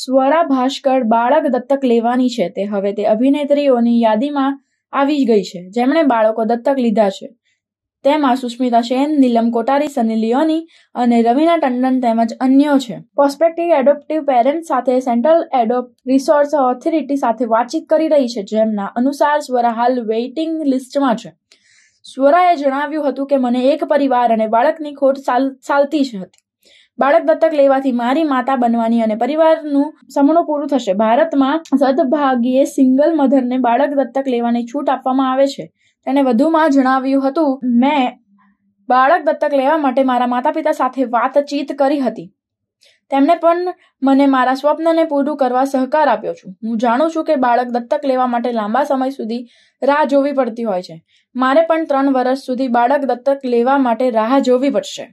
સ્વરા ભાસ્કર બાળક દત્તક લેવાની છે તે હવે તે અભિનેત્રીઓની યાદીમાં આવી ગઈ છે જેમણે બાળકો દત્તક લીધા છે તેમાં સુષ્મિતા સેન નીલમ કોટારી સની લિયોની અને રવિના ટંડન તેમજ અન્યો છે પોસ્પેક્ટિવ એડોપ્ટિવ પેરેન્ટ સાથે સેન્ટ્રલ એડોપ્ટ રિસોર્સ ઓથોરિટી સાથે વાતચીત કરી રહી છે જેમના અનુસાર સ્વરા હાલ વેઇટિંગ લિસ્ટમાં છે સ્વરાએ જણાવ્યું હતું કે મને એક પરિવાર અને બાળકની ખોટ ચાલતી હતી બાળક દત્તક લેવાથી મારી માતા બનવાની અને પરિવારનું સમણું પૂરું થશે ભારતમાં સદભાગીએ સિંગલ મધરને બાળક દત્તક લેવાની છૂટ આપવામાં આવે છે તેને વધુમાં જણાવ્યું હતું મેં બાળક દત્તક લેવા માટે મારા માતા પિતા સાથે વાતચીત કરી હતી તેમણે પણ મને મારા સ્વપ્નને પૂરું કરવા સહકાર આપ્યો છું હું જાણું છું કે બાળક દત્તક લેવા માટે લાંબા સમય સુધી રાહ જોવી પડતી હોય છે મારે પણ ત્રણ વર્ષ સુધી બાળક દત્તક લેવા માટે રાહ જોવી પડશે